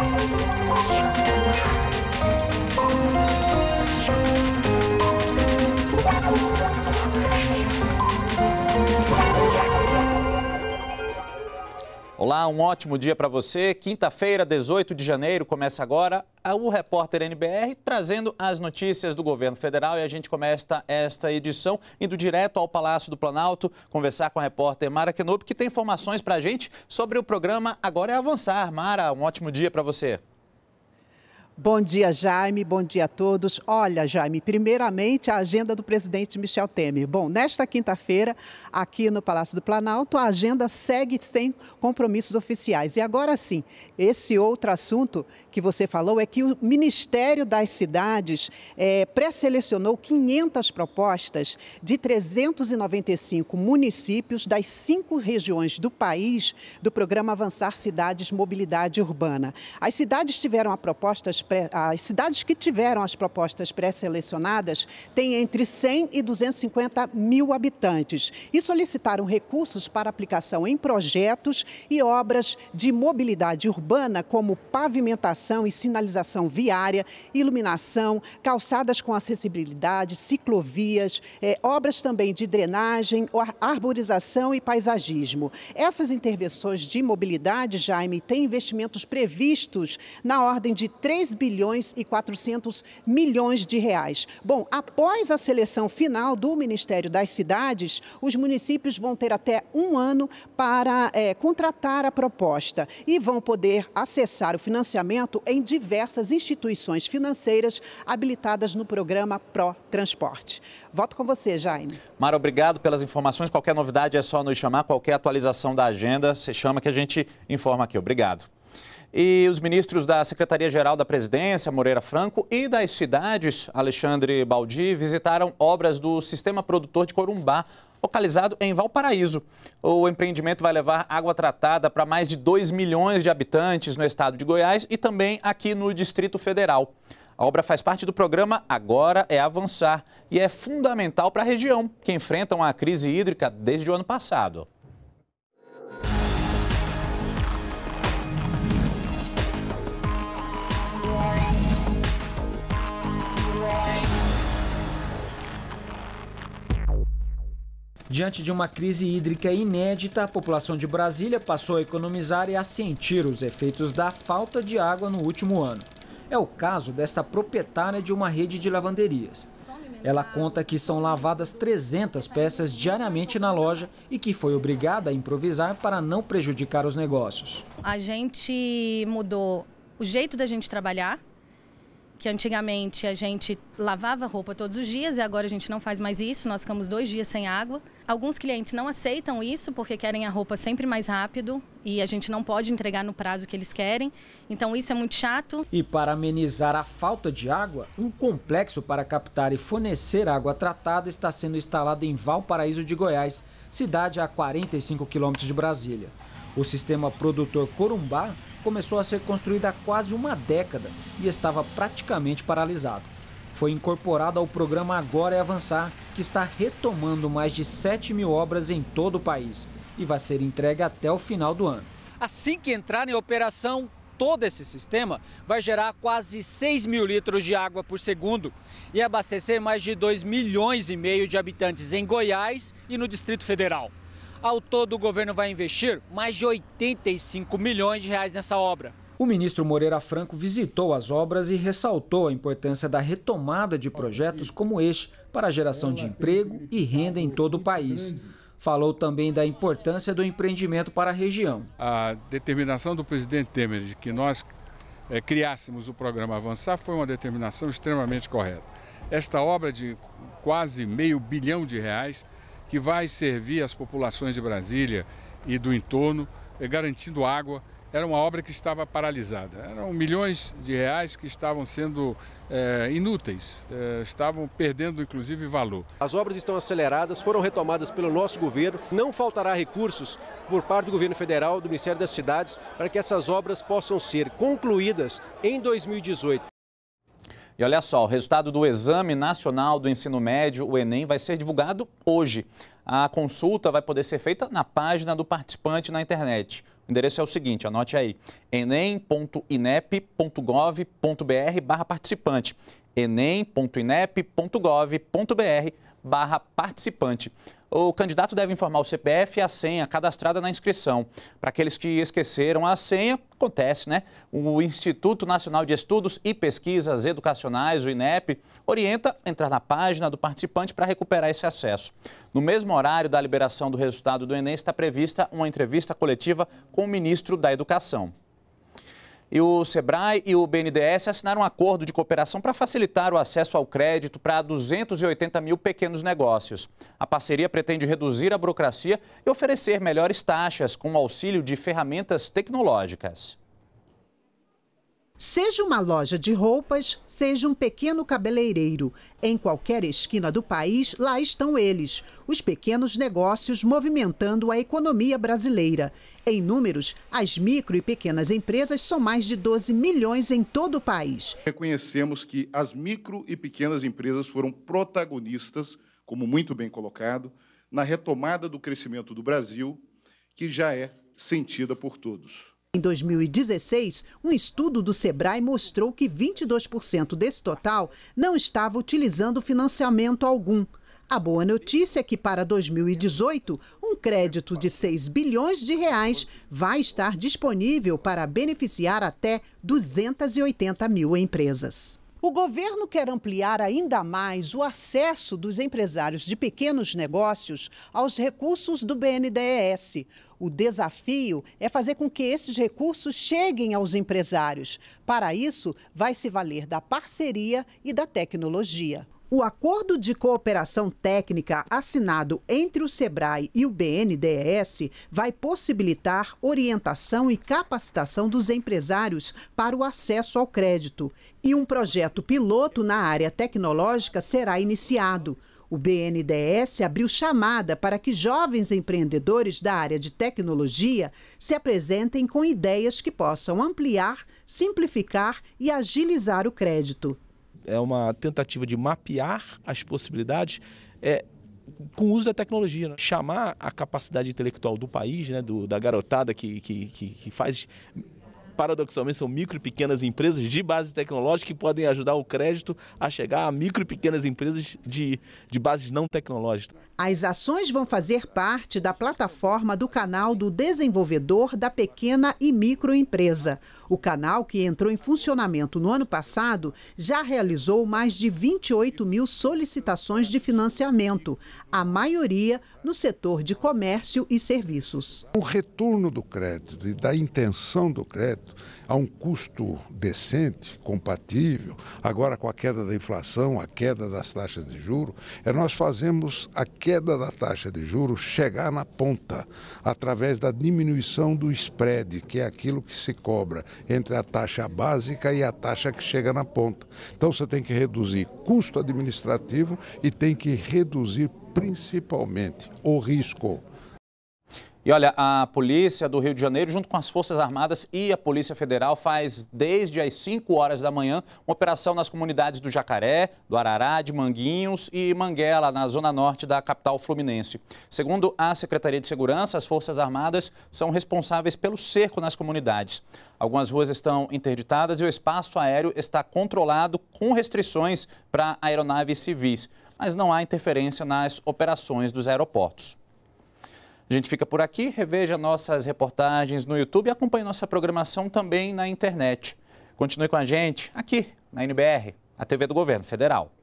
Música Olá, um ótimo dia para você. Quinta-feira, 18 de janeiro, começa agora o repórter NBR trazendo as notícias do governo federal e a gente começa esta edição indo direto ao Palácio do Planalto conversar com a repórter Mara Kenobi que tem informações para a gente sobre o programa Agora é Avançar. Mara, um ótimo dia para você. Bom dia, Jaime. Bom dia a todos. Olha, Jaime, primeiramente a agenda do presidente Michel Temer. Bom, nesta quinta-feira, aqui no Palácio do Planalto, a agenda segue sem compromissos oficiais. E agora sim, esse outro assunto que você falou é que o Ministério das Cidades é, pré-selecionou 500 propostas de 395 municípios das cinco regiões do país do programa Avançar Cidades Mobilidade Urbana. As cidades tiveram a propostas pré, as cidades que tiveram as propostas pré-selecionadas têm entre 100 e 250 mil habitantes e solicitaram recursos para aplicação em projetos e obras de mobilidade urbana, como pavimentação e sinalização viária, iluminação, calçadas com acessibilidade, ciclovias, eh, obras também de drenagem, arborização e paisagismo. Essas intervenções de mobilidade, Jaime, têm investimentos previstos na ordem de 3 bilhões e 400 milhões de reais. Bom, após a seleção final do Ministério das Cidades, os municípios vão ter até um ano para é, contratar a proposta e vão poder acessar o financiamento em diversas instituições financeiras habilitadas no programa Pro Transporte. Volto com você, Jaime. Mara, obrigado pelas informações. Qualquer novidade é só nos chamar, qualquer atualização da agenda, você chama que a gente informa aqui. Obrigado. E os ministros da Secretaria-Geral da Presidência, Moreira Franco, e das cidades, Alexandre Baldi, visitaram obras do Sistema Produtor de Corumbá, localizado em Valparaíso. O empreendimento vai levar água tratada para mais de 2 milhões de habitantes no estado de Goiás e também aqui no Distrito Federal. A obra faz parte do programa Agora é Avançar e é fundamental para a região, que enfrenta uma crise hídrica desde o ano passado. Diante de uma crise hídrica inédita, a população de Brasília passou a economizar e a sentir os efeitos da falta de água no último ano. É o caso desta proprietária de uma rede de lavanderias. Ela conta que são lavadas 300 peças diariamente na loja e que foi obrigada a improvisar para não prejudicar os negócios. A gente mudou o jeito da gente trabalhar, que antigamente a gente lavava roupa todos os dias e agora a gente não faz mais isso, nós ficamos dois dias sem água. Alguns clientes não aceitam isso porque querem a roupa sempre mais rápido e a gente não pode entregar no prazo que eles querem, então isso é muito chato. E para amenizar a falta de água, um complexo para captar e fornecer água tratada está sendo instalado em Valparaíso de Goiás, cidade a 45 quilômetros de Brasília. O sistema produtor Corumbá começou a ser construído há quase uma década e estava praticamente paralisado. Foi incorporado ao programa Agora é Avançar, que está retomando mais de 7 mil obras em todo o país e vai ser entregue até o final do ano. Assim que entrar em operação, todo esse sistema vai gerar quase 6 mil litros de água por segundo e abastecer mais de 2 milhões e meio de habitantes em Goiás e no Distrito Federal. Ao todo, o governo vai investir mais de 85 milhões de reais nessa obra. O ministro Moreira Franco visitou as obras e ressaltou a importância da retomada de projetos como este para a geração de emprego e renda em todo o país. Falou também da importância do empreendimento para a região. A determinação do presidente Temer de que nós é, criássemos o programa Avançar foi uma determinação extremamente correta. Esta obra de quase meio bilhão de reais que vai servir às populações de Brasília e do entorno, eh, garantindo água. Era uma obra que estava paralisada. Eram milhões de reais que estavam sendo é, inúteis, é, estavam perdendo inclusive valor. As obras estão aceleradas, foram retomadas pelo nosso governo. Não faltará recursos por parte do governo federal, do Ministério das Cidades, para que essas obras possam ser concluídas em 2018. E olha só, o resultado do Exame Nacional do Ensino Médio, o Enem, vai ser divulgado hoje. A consulta vai poder ser feita na página do participante na internet. O endereço é o seguinte, anote aí, enem.inep.gov.br barra participante, enem.inep.gov.br barra participante. O candidato deve informar o CPF e a senha cadastrada na inscrição. Para aqueles que esqueceram a senha, acontece, né? O Instituto Nacional de Estudos e Pesquisas Educacionais, o INEP, orienta entrar na página do participante para recuperar esse acesso. No mesmo horário da liberação do resultado do Enem, está prevista uma entrevista coletiva com o ministro da Educação. E o SEBRAE e o BNDES assinaram um acordo de cooperação para facilitar o acesso ao crédito para 280 mil pequenos negócios. A parceria pretende reduzir a burocracia e oferecer melhores taxas com o auxílio de ferramentas tecnológicas. Seja uma loja de roupas, seja um pequeno cabeleireiro, em qualquer esquina do país, lá estão eles, os pequenos negócios movimentando a economia brasileira. Em números, as micro e pequenas empresas são mais de 12 milhões em todo o país. Reconhecemos que as micro e pequenas empresas foram protagonistas, como muito bem colocado, na retomada do crescimento do Brasil, que já é sentida por todos. Em 2016, um estudo do Sebrae mostrou que 22% desse total não estava utilizando financiamento algum. A boa notícia é que para 2018, um crédito de 6 bilhões de reais vai estar disponível para beneficiar até 280 mil empresas. O governo quer ampliar ainda mais o acesso dos empresários de pequenos negócios aos recursos do BNDES. O desafio é fazer com que esses recursos cheguem aos empresários. Para isso, vai se valer da parceria e da tecnologia. O acordo de cooperação técnica assinado entre o SEBRAE e o BNDES vai possibilitar orientação e capacitação dos empresários para o acesso ao crédito. E um projeto piloto na área tecnológica será iniciado. O BNDES abriu chamada para que jovens empreendedores da área de tecnologia se apresentem com ideias que possam ampliar, simplificar e agilizar o crédito é uma tentativa de mapear as possibilidades é, com o uso da tecnologia. Né? Chamar a capacidade intelectual do país, né, do, da garotada que, que, que, que faz paradoxalmente são micro e pequenas empresas de base tecnológica que podem ajudar o crédito a chegar a micro e pequenas empresas de, de bases não tecnológicas. As ações vão fazer parte da plataforma do canal do desenvolvedor da pequena e microempresa. O canal, que entrou em funcionamento no ano passado, já realizou mais de 28 mil solicitações de financiamento, a maioria no setor de comércio e serviços. O retorno do crédito e da intenção do crédito a um custo decente, compatível, agora com a queda da inflação, a queda das taxas de juros, é nós fazemos a queda da taxa de juros chegar na ponta, através da diminuição do spread, que é aquilo que se cobra entre a taxa básica e a taxa que chega na ponta. Então você tem que reduzir custo administrativo e tem que reduzir principalmente o risco. E olha, a polícia do Rio de Janeiro, junto com as Forças Armadas e a Polícia Federal, faz desde as 5 horas da manhã uma operação nas comunidades do Jacaré, do Arará, de Manguinhos e Manguela, na zona norte da capital fluminense. Segundo a Secretaria de Segurança, as Forças Armadas são responsáveis pelo cerco nas comunidades. Algumas ruas estão interditadas e o espaço aéreo está controlado com restrições para aeronaves civis, mas não há interferência nas operações dos aeroportos. A gente fica por aqui, reveja nossas reportagens no YouTube e acompanhe nossa programação também na internet. Continue com a gente aqui na NBR, a TV do Governo Federal.